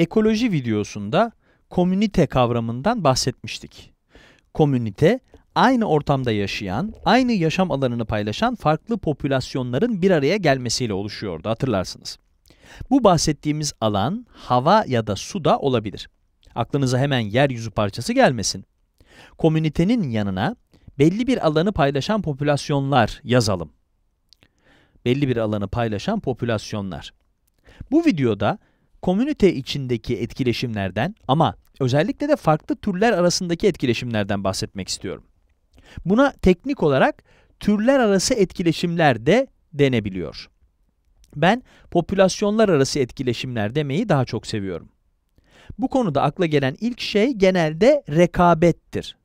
ekoloji videosunda komünite kavramından bahsetmiştik. Komünite, aynı ortamda yaşayan, aynı yaşam alanını paylaşan farklı popülasyonların bir araya gelmesiyle oluşuyordu hatırlarsınız. Bu bahsettiğimiz alan hava ya da suda olabilir. Aklınıza hemen yeryüzü parçası gelmesin. Komünitenin yanına belli bir alanı paylaşan popülasyonlar yazalım. Belli bir alanı paylaşan popülasyonlar. Bu videoda komünite içindeki etkileşimlerden ama özellikle de farklı türler arasındaki etkileşimlerden bahsetmek istiyorum. Buna teknik olarak türler arası etkileşimler de denebiliyor. Ben popülasyonlar arası etkileşimler demeyi daha çok seviyorum. Bu konuda akla gelen ilk şey genelde rekabettir.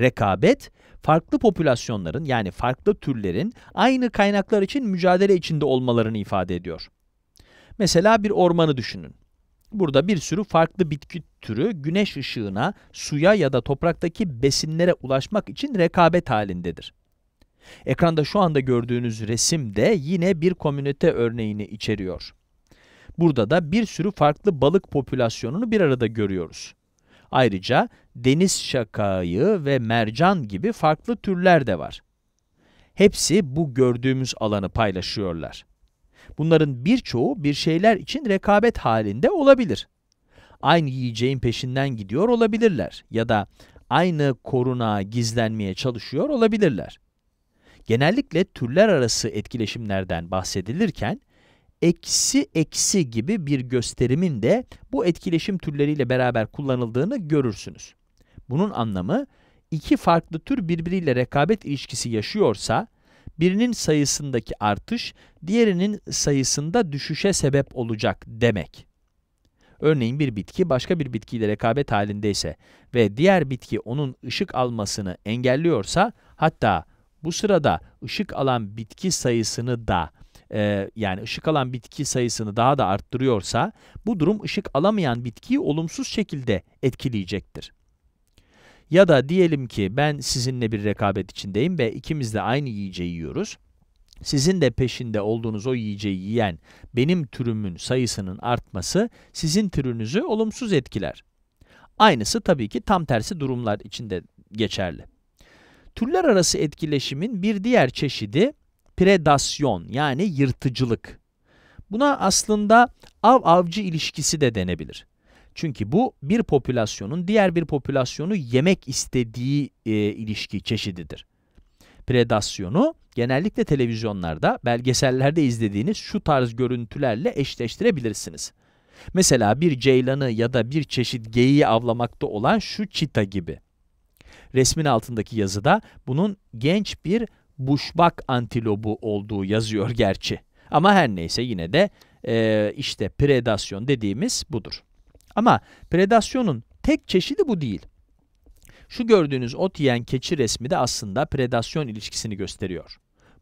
Rekabet, farklı popülasyonların yani farklı türlerin aynı kaynaklar için mücadele içinde olmalarını ifade ediyor. Mesela bir ormanı düşünün. Burada bir sürü farklı bitki türü güneş ışığına, suya ya da topraktaki besinlere ulaşmak için rekabet halindedir. Ekranda şu anda gördüğünüz resim de yine bir komünite örneğini içeriyor. Burada da bir sürü farklı balık popülasyonunu bir arada görüyoruz. Ayrıca deniz şakayı ve mercan gibi farklı türler de var. Hepsi bu gördüğümüz alanı paylaşıyorlar. Bunların birçoğu bir şeyler için rekabet halinde olabilir. Aynı yiyeceğin peşinden gidiyor olabilirler ya da aynı korunağa gizlenmeye çalışıyor olabilirler. Genellikle türler arası etkileşimlerden bahsedilirken, eksi eksi gibi bir gösterimin de bu etkileşim türleriyle beraber kullanıldığını görürsünüz. Bunun anlamı, iki farklı tür birbiriyle rekabet ilişkisi yaşıyorsa, birinin sayısındaki artış diğerinin sayısında düşüşe sebep olacak demek. Örneğin bir bitki başka bir bitkiyle rekabet halindeyse ve diğer bitki onun ışık almasını engelliyorsa hatta bu sırada ışık alan bitki sayısını da e, yani ışık alan bitki sayısını daha da arttırıyorsa bu durum ışık alamayan bitkiyi olumsuz şekilde etkileyecektir. Ya da diyelim ki ben sizinle bir rekabet içindeyim ve ikimiz de aynı yiyeceği yiyoruz. Sizin de peşinde olduğunuz o yiyeceği yiyen benim türümün sayısının artması sizin türünüzü olumsuz etkiler. Aynısı tabii ki tam tersi durumlar içinde geçerli. Türler arası etkileşimin bir diğer çeşidi predasyon yani yırtıcılık. Buna aslında av-avcı ilişkisi de denebilir. Çünkü bu bir popülasyonun diğer bir popülasyonu yemek istediği e, ilişki çeşididir. Predasyonu genellikle televizyonlarda, belgesellerde izlediğiniz şu tarz görüntülerle eşleştirebilirsiniz. Mesela bir ceylanı ya da bir çeşit geyiği avlamakta olan şu çita gibi. Resmin altındaki yazıda bunun genç bir buşbak antilobu olduğu yazıyor gerçi. Ama her neyse yine de e, işte predasyon dediğimiz budur. Ama predasyonun tek çeşidi bu değil. Şu gördüğünüz ot yiyen keçi resmi de aslında predasyon ilişkisini gösteriyor.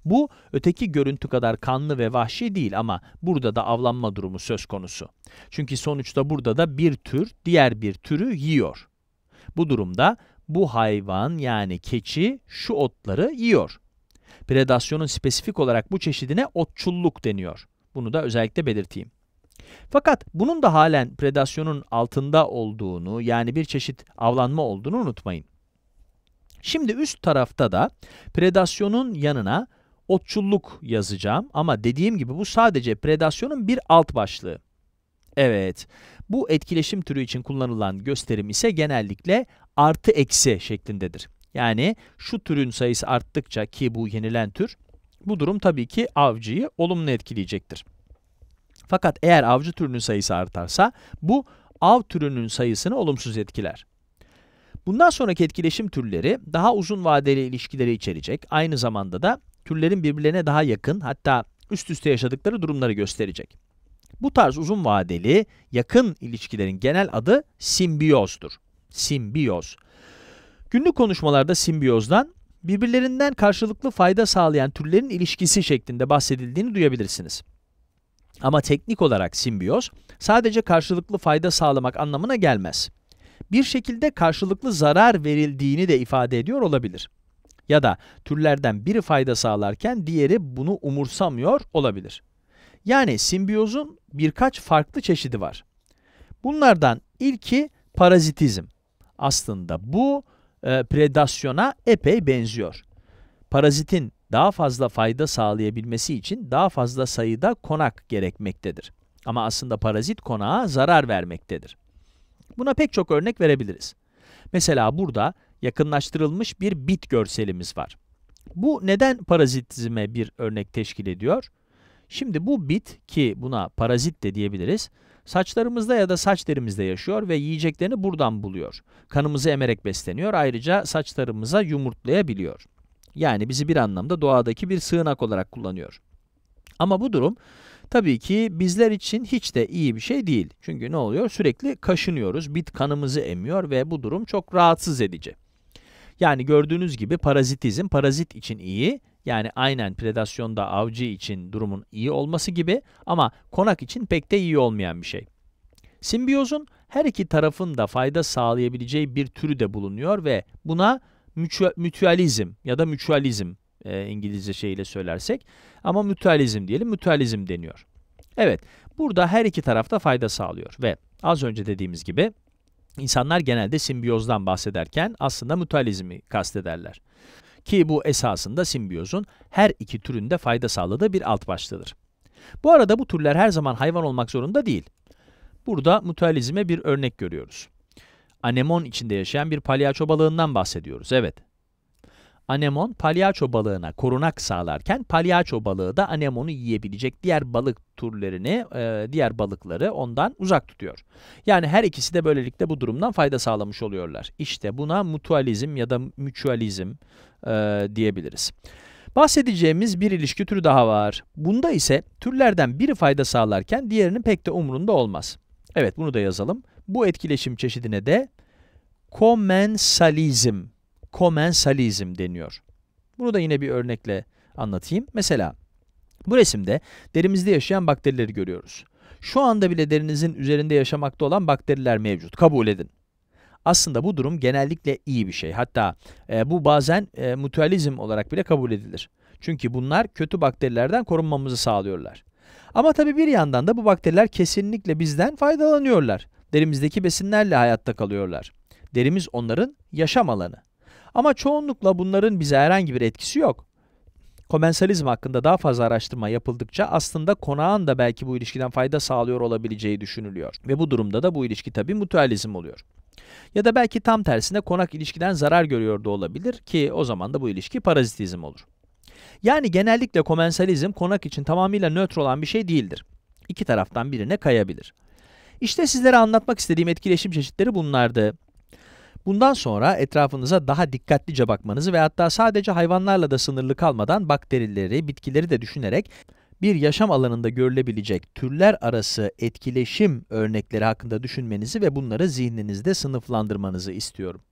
Bu öteki görüntü kadar kanlı ve vahşi değil ama burada da avlanma durumu söz konusu. Çünkü sonuçta burada da bir tür diğer bir türü yiyor. Bu durumda bu hayvan yani keçi şu otları yiyor. Predasyonun spesifik olarak bu çeşidine otçulluk deniyor. Bunu da özellikle belirteyim. Fakat bunun da halen predasyonun altında olduğunu yani bir çeşit avlanma olduğunu unutmayın. Şimdi üst tarafta da predasyonun yanına otçulluk yazacağım ama dediğim gibi bu sadece predasyonun bir alt başlığı. Evet, bu etkileşim türü için kullanılan gösterim ise genellikle artı eksi şeklindedir. Yani şu türün sayısı arttıkça ki bu yenilen tür, bu durum tabii ki avcıyı olumlu etkileyecektir. Fakat eğer avcı türünün sayısı artarsa bu av türünün sayısını olumsuz etkiler. Bundan sonraki etkileşim türleri daha uzun vadeli ilişkileri içerecek. Aynı zamanda da türlerin birbirlerine daha yakın hatta üst üste yaşadıkları durumları gösterecek. Bu tarz uzun vadeli yakın ilişkilerin genel adı simbiyozdur. Simbiyoz. Günlük konuşmalarda simbiyozdan birbirlerinden karşılıklı fayda sağlayan türlerin ilişkisi şeklinde bahsedildiğini duyabilirsiniz. Ama teknik olarak simbiyoz sadece karşılıklı fayda sağlamak anlamına gelmez. Bir şekilde karşılıklı zarar verildiğini de ifade ediyor olabilir. Ya da türlerden biri fayda sağlarken diğeri bunu umursamıyor olabilir. Yani simbiyozun birkaç farklı çeşidi var. Bunlardan ilki parazitizm. Aslında bu e, predasyona epey benziyor. Parazitin daha fazla fayda sağlayabilmesi için daha fazla sayıda konak gerekmektedir. Ama aslında parazit konağa zarar vermektedir. Buna pek çok örnek verebiliriz. Mesela burada yakınlaştırılmış bir bit görselimiz var. Bu neden parazitizme bir örnek teşkil ediyor? Şimdi bu bit ki buna parazit de diyebiliriz, saçlarımızda ya da saç derimizde yaşıyor ve yiyeceklerini buradan buluyor. Kanımızı emerek besleniyor, ayrıca saçlarımıza yumurtlayabiliyor. Yani bizi bir anlamda doğadaki bir sığınak olarak kullanıyor. Ama bu durum tabii ki bizler için hiç de iyi bir şey değil. Çünkü ne oluyor? Sürekli kaşınıyoruz, bit kanımızı emiyor ve bu durum çok rahatsız edici. Yani gördüğünüz gibi parazitizm parazit için iyi. Yani aynen predasyonda avcı için durumun iyi olması gibi ama konak için pek de iyi olmayan bir şey. Simbiyozun her iki tarafın da fayda sağlayabileceği bir türü de bulunuyor ve buna mütüalizm ya da mütüalizm e, İngilizce şeyiyle söylersek ama mütüalizm diyelim mütüalizm deniyor. Evet burada her iki tarafta fayda sağlıyor ve az önce dediğimiz gibi insanlar genelde simbiyozdan bahsederken aslında mütüalizmi kastederler. Ki bu esasında simbiyozun her iki türünde fayda sağladığı bir alt başlığıdır. Bu arada bu türler her zaman hayvan olmak zorunda değil. Burada mutualizme bir örnek görüyoruz anemon içinde yaşayan bir palyaço balığından bahsediyoruz, evet. Anemon, palyaço balığına korunak sağlarken palyaço balığı da anemonu yiyebilecek diğer balık türlerini, e, diğer balıkları ondan uzak tutuyor. Yani her ikisi de böylelikle bu durumdan fayda sağlamış oluyorlar. İşte buna mutualizm ya da mutualizm e, diyebiliriz. Bahsedeceğimiz bir ilişki türü daha var. Bunda ise türlerden biri fayda sağlarken diğerinin pek de umrunda olmaz. Evet bunu da yazalım. Bu etkileşim çeşidine de komensalizm, komensalizm deniyor. Bunu da yine bir örnekle anlatayım. Mesela bu resimde derimizde yaşayan bakterileri görüyoruz. Şu anda bile derinizin üzerinde yaşamakta olan bakteriler mevcut. Kabul edin. Aslında bu durum genellikle iyi bir şey. Hatta e, bu bazen e, mutualizm olarak bile kabul edilir. Çünkü bunlar kötü bakterilerden korunmamızı sağlıyorlar. Ama tabii bir yandan da bu bakteriler kesinlikle bizden faydalanıyorlar. Derimizdeki besinlerle hayatta kalıyorlar. Derimiz onların yaşam alanı. Ama çoğunlukla bunların bize herhangi bir etkisi yok. Komensalizm hakkında daha fazla araştırma yapıldıkça aslında konağın da belki bu ilişkiden fayda sağlıyor olabileceği düşünülüyor. Ve bu durumda da bu ilişki tabii mutualizm oluyor. Ya da belki tam tersine konak ilişkiden zarar görüyor da olabilir ki o zaman da bu ilişki parazitizm olur. Yani genellikle komensalizm konak için tamamıyla nötr olan bir şey değildir. İki taraftan birine kayabilir. İşte sizlere anlatmak istediğim etkileşim çeşitleri bunlardı. Bundan sonra etrafınıza daha dikkatlice bakmanızı ve hatta sadece hayvanlarla da sınırlı kalmadan bakterileri, bitkileri de düşünerek bir yaşam alanında görülebilecek türler arası etkileşim örnekleri hakkında düşünmenizi ve bunları zihninizde sınıflandırmanızı istiyorum.